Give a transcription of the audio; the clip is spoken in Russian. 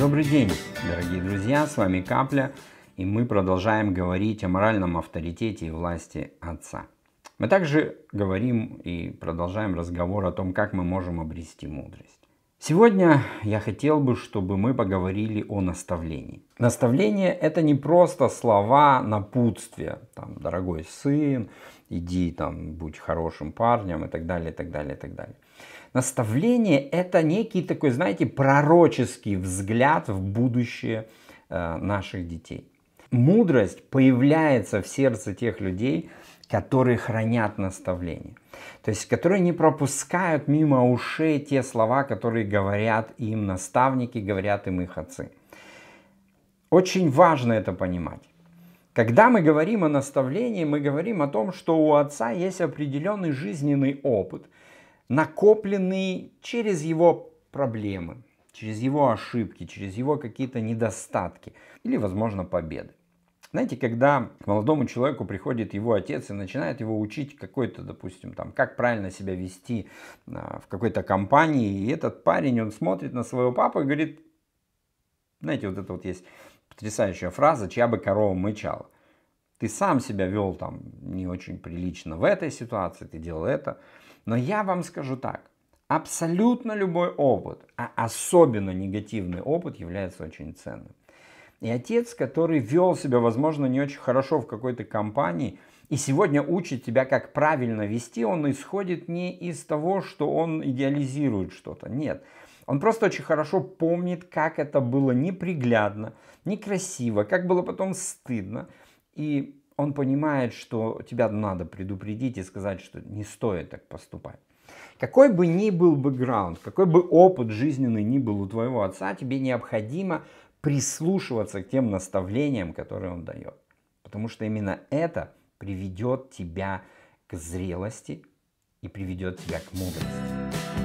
Добрый день, дорогие друзья, с вами Капля, и мы продолжаем говорить о моральном авторитете и власти Отца. Мы также говорим и продолжаем разговор о том, как мы можем обрести мудрость. Сегодня я хотел бы, чтобы мы поговорили о наставлении. Наставление – это не просто слова напутствия, там, дорогой сын, иди там, будь хорошим парнем и так далее, и так далее, и так далее. Наставление – это некий такой, знаете, пророческий взгляд в будущее э, наших детей. Мудрость появляется в сердце тех людей, которые хранят наставление. То есть, которые не пропускают мимо ушей те слова, которые говорят им наставники, говорят им их отцы. Очень важно это понимать. Когда мы говорим о наставлении, мы говорим о том, что у отца есть определенный жизненный опыт, накопленный через его проблемы, через его ошибки, через его какие-то недостатки или, возможно, победы. Знаете, когда к молодому человеку приходит его отец и начинает его учить какой-то, допустим, там, как правильно себя вести а, в какой-то компании, и этот парень, он смотрит на своего папу и говорит, знаете, вот это вот есть потрясающая фраза, чья бы корова мычала. Ты сам себя вел там не очень прилично в этой ситуации, ты делал это. Но я вам скажу так, абсолютно любой опыт, а особенно негативный опыт является очень ценным. И отец, который вел себя, возможно, не очень хорошо в какой-то компании, и сегодня учит тебя, как правильно вести, он исходит не из того, что он идеализирует что-то. Нет. Он просто очень хорошо помнит, как это было неприглядно, некрасиво, как было потом стыдно. И он понимает, что тебя надо предупредить и сказать, что не стоит так поступать. Какой бы ни был бэкграунд, какой бы опыт жизненный ни был у твоего отца, тебе необходимо прислушиваться к тем наставлениям, которые он дает. Потому что именно это приведет тебя к зрелости и приведет тебя к мудрости.